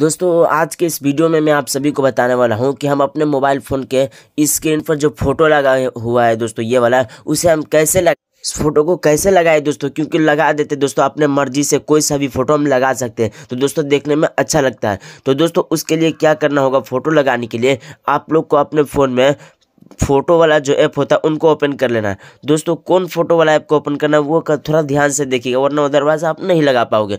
दोस्तों आज के इस वीडियो में मैं आप सभी को बताने वाला हूं कि हम अपने मोबाइल फ़ोन के स्क्रीन पर जो फोटो लगा हुआ है दोस्तों ये वाला उसे हम कैसे लग इस फोटो को कैसे लगाए दोस्तों क्योंकि लगा देते दोस्तों अपने मर्जी से कोई सा भी फोटो हम लगा सकते हैं तो दोस्तों देखने में अच्छा लगता है तो दोस्तों उसके लिए क्या करना होगा फोटो लगाने के लिए आप लोग को अपने फ़ोन में फ़ोटो वाला जो ऐप होता है उनको ओपन कर लेना है दोस्तों कौन फ़ोटो वाला ऐप को ओपन करना है वो कर थोड़ा ध्यान से देखिएगा वरना अदरवाइज आप नहीं लगा पाओगे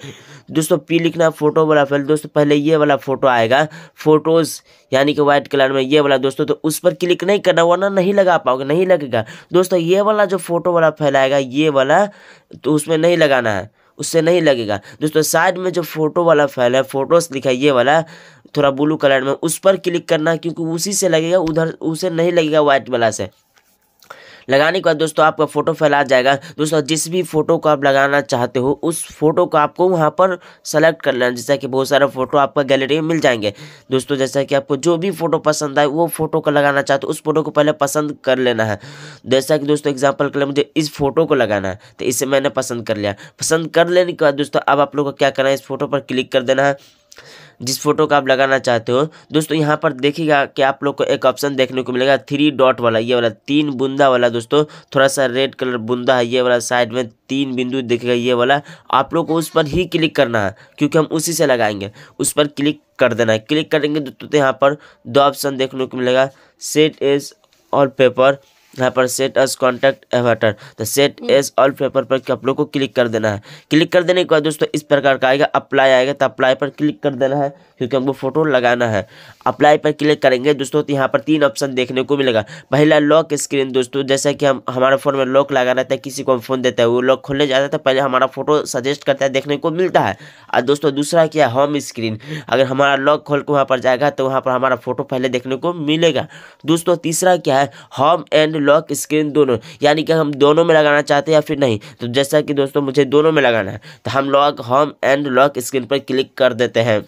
दोस्तों पी लिखना फ़ोटो वाला फाइल दोस्तों पहले ये वाला फ़ोटो आएगा फ़ोटोज़ यानी कि व्हाइट कलर में ये वाला दोस्तों तो उस पर क्लिक नहीं करना वरना नहीं लगा पाओगे नहीं लगेगा दोस्तों ये वाला जो फ़ोटो वाला फाइल आएगा ये वाला तो उसमें नहीं लगाना है उससे नहीं लगेगा दोस्तों साइड में जो फोटो वाला फाइल है फोटोज लिखा ये वाला थोड़ा ब्लू कलर में उस पर क्लिक करना क्योंकि उसी से लगेगा उधर उसे नहीं लगेगा व्हाइट वाला से लगाने के बाद दोस्तों आपका फ़ोटो फैला जाएगा दोस्तों जिस भी फ़ोटो को आप लगाना चाहते हो उस फोटो को आपको वहाँ पर सेलेक्ट कर लेना जैसा कि बहुत सारे फ़ोटो आपका गैलरी में मिल जाएंगे दोस्तों जैसा कि आपको जो भी फ़ोटो पसंद आए वो फ़ोटो को लगाना चाहते हो उस फ़ोटो को पहले पसंद कर लेना है जैसा कि दोस्तों एग्जाम्पल के लिए मुझे इस फ़ोटो को लगाना है तो इसे मैंने पसंद कर लिया पसंद कर लेने के बाद दोस्तों अब आप लोग को क्या करना है इस फोटो पर क्लिक कर देना है जिस फोटो का आप लगाना चाहते हो दोस्तों यहाँ पर देखिएगा कि आप लोग को एक ऑप्शन देखने को मिलेगा थ्री डॉट वाला ये वाला तीन बूंदा वाला दोस्तों थोड़ा सा रेड कलर बूंदा है ये वाला साइड में तीन बिंदु देखेगा ये वाला आप लोग को उस पर ही क्लिक करना है क्योंकि हम उसी से लगाएंगे उस पर क्लिक कर देना है क्लिक करेंगे दोस्तों तो यहाँ पर दो ऑप्शन देखने को मिलेगा सेट एज और पेपर यहाँ hmm. पर सेट एस कॉन्टैक्ट एवर्टर तो सेट एज ऑल पेपर पर आप लोग को क्लिक कर देना है क्लिक कर देने के बाद दोस्तों इस प्रकार का आएगा अप्लाई आएगा तो अप्लाई पर क्लिक कर देना है क्योंकि हमको फोटो लगाना है अप्लाई पर क्लिक करेंगे दोस्तों तो यहाँ पर तीन ऑप्शन देखने को मिलेगा पहला लॉक स्क्रीन दोस्तों जैसा कि हम हमारे फ़ोन में लॉक लगा रहता है किसी को हम फ़ोन देता है वो लॉक खोलने जाता है तो पहले हमारा फोटो सजेस्ट करता है देखने को मिलता है और दोस्तों दूसरा क्या होम स्क्रीन अगर हमारा लॉक खोल के वहाँ पर जाएगा तो वहाँ पर हमारा फोटो पहले देखने को मिलेगा दोस्तों तीसरा क्या है होम एंड लॉक स्क्रीन दोनों यानी कि हम दोनों में लगाना चाहते हैं या फिर नहीं तो जैसा कि दोस्तों मुझे दोनों में लगाना है तो हम lock home and lock screen पर क्लिक कर देते हैं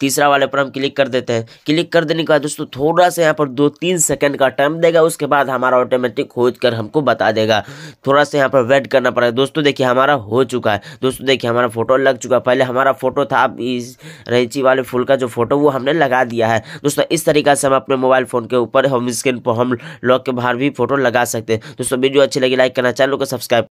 तीसरा वाले पर हम क्लिक कर देते हैं क्लिक कर देने के बाद दोस्तों थोड़ा सा यहाँ पर दो तीन सेकंड का टाइम देगा उसके बाद हमारा ऑटोमेटिक खोज कर हमको बता देगा थोड़ा सा यहाँ पर वेट करना पड़ेगा दोस्तों देखिए हमारा हो चुका है दोस्तों देखिए हमारा फोटो लग चुका है पहले हमारा फोटो था अब इस रैंची वाले फूल का जो फोटो वो हमने लगा दिया है दोस्तों इस तरीके से हम अपने मोबाइल फ़ोन के ऊपर होम स्क्रीन पर हम लॉक के बाहर भी फोटो लगा सकते हैं दोस्तों वीडियो अच्छी लगी लाइक करना चैनल को सब्सक्राइब